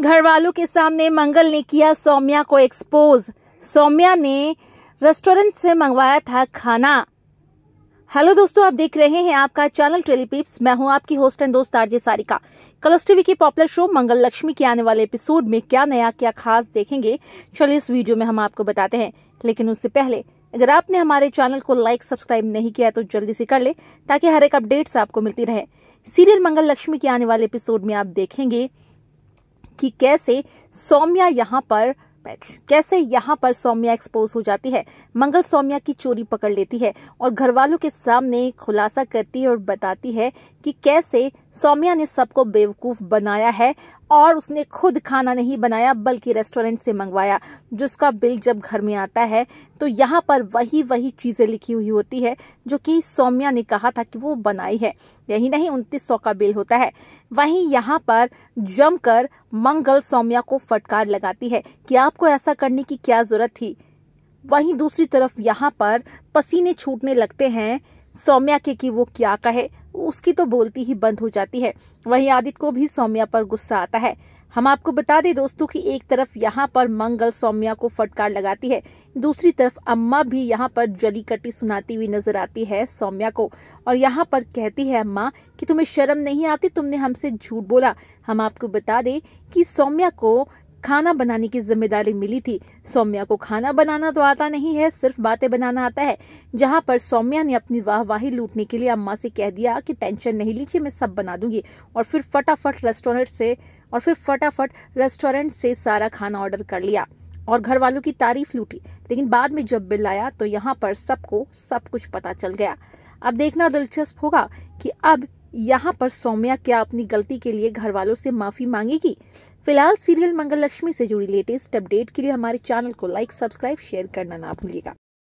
घर वालों के सामने मंगल ने किया सौम्या को एक्सपोज सौम्या ने रेस्टोरेंट से मंगवाया था खाना हेलो दोस्तों आप देख रहे हैं आपका चैनल टेलीपिप्स मैं हूं आपकी होस्ट एंड दोस्त आरजे सारिका कलर्स टीवी के पॉपुलर शो मंगल लक्ष्मी के आने वाले एपिसोड में क्या नया क्या खास देखेंगे चलिए इस वीडियो में हम आपको बताते हैं लेकिन उससे पहले अगर आपने हमारे चैनल को लाइक सब्सक्राइब नहीं किया तो जल्दी से कर ले ताकि हर एक अपडेट्स आपको मिलती रहे सीरियल मंगल लक्ष्मी के आने वाले एपिसोड में आप देखेंगे कि कैसे सौम्या यहाँ पर कैसे यहाँ पर सौम्या एक्सपोज हो जाती है मंगल सौम्या की चोरी पकड़ लेती है और घर वालों के सामने खुलासा करती है और बताती है कि कैसे सौम्या ने सबको बेवकूफ बनाया है और उसने खुद खाना नहीं बनाया बल्कि रेस्टोरेंट से मंगवाया जिसका बिल जब घर में आता है तो यहाँ पर वही वही चीज़ें लिखी हुई होती है जो कि सौम्या ने कहा था कि वो बनाई है यही नहीं उन्तीस सौ का बिल होता है वहीं यहाँ पर जमकर मंगल सौम्या को फटकार लगाती है कि आपको ऐसा करने की क्या जरूरत थी वहीं दूसरी तरफ यहाँ पर पसीने छूटने लगते हैं सौम्या के कि वो क्या कहे उसकी तो बोलती ही बंद हो जाती है वहीं आदित्य को भी सौम्या पर गुस्सा आता है हम आपको बता दें दोस्तों कि एक तरफ यहाँ पर मंगल सौम्या को फटकार लगाती है दूसरी तरफ अम्मा भी यहाँ पर जली कटी सुनाती हुई नजर आती है सौम्या को और यहाँ पर कहती है अम्मा कि तुम्हें शर्म नहीं आती तुमने हमसे झूठ बोला हम आपको बता दें कि सौम्या को खाना बनाने की जिम्मेदारी मिली थी सौम्या को खाना बनाना तो आता नहीं है सिर्फ बातें बनाना आता है जहां पर सौम्या ने अपनी वाहवाही लूटने के लिए अम्मा से कह दिया कि टेंशन नहीं लीजिए मैं सब बना दूंगी और फिर फटाफट रेस्टोरेंट से और फिर फटाफट रेस्टोरेंट से सारा खाना ऑर्डर कर लिया और घर वालों की तारीफ लूटी लेकिन बाद में जब बिल आया तो यहाँ पर सबको सब कुछ पता चल गया अब देखना दिलचस्प होगा कि अब यहाँ पर सौम्या क्या अपनी गलती के लिए घर वालों से माफी मांगेगी फिलहाल सीरियल मंगल लक्ष्मी से जुड़ी लेटेस्ट अपडेट के लिए हमारे चैनल को लाइक सब्सक्राइब शेयर करना ना भूलिएगा